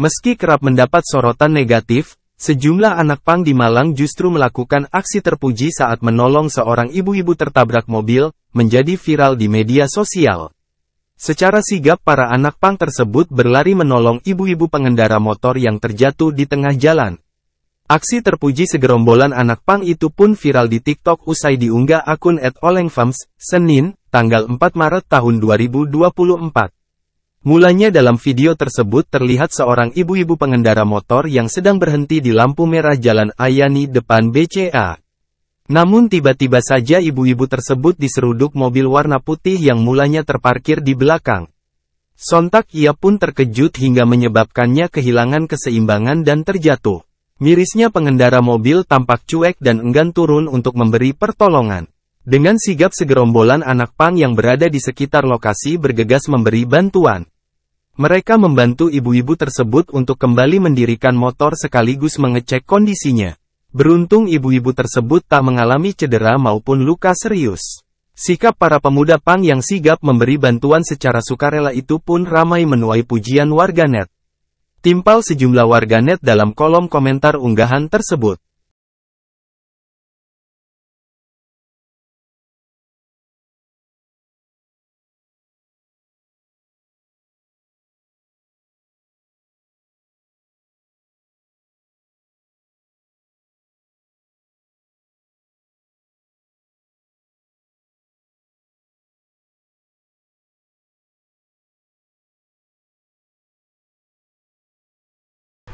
Meski kerap mendapat sorotan negatif, sejumlah anak pang di Malang justru melakukan aksi terpuji saat menolong seorang ibu-ibu tertabrak mobil, menjadi viral di media sosial. Secara sigap para anak pang tersebut berlari menolong ibu-ibu pengendara motor yang terjatuh di tengah jalan. Aksi terpuji segerombolan anak pang itu pun viral di TikTok usai diunggah akun @olengfams, Senin, tanggal 4 Maret tahun 2024. Mulanya dalam video tersebut terlihat seorang ibu-ibu pengendara motor yang sedang berhenti di lampu merah jalan Ayani depan BCA. Namun tiba-tiba saja ibu-ibu tersebut diseruduk mobil warna putih yang mulanya terparkir di belakang. Sontak ia pun terkejut hingga menyebabkannya kehilangan keseimbangan dan terjatuh. Mirisnya pengendara mobil tampak cuek dan enggan turun untuk memberi pertolongan. Dengan sigap segerombolan anak pang yang berada di sekitar lokasi bergegas memberi bantuan. Mereka membantu ibu-ibu tersebut untuk kembali mendirikan motor sekaligus mengecek kondisinya. Beruntung ibu-ibu tersebut tak mengalami cedera maupun luka serius. Sikap para pemuda pang yang sigap memberi bantuan secara sukarela itu pun ramai menuai pujian warganet. Timpal sejumlah warganet dalam kolom komentar unggahan tersebut.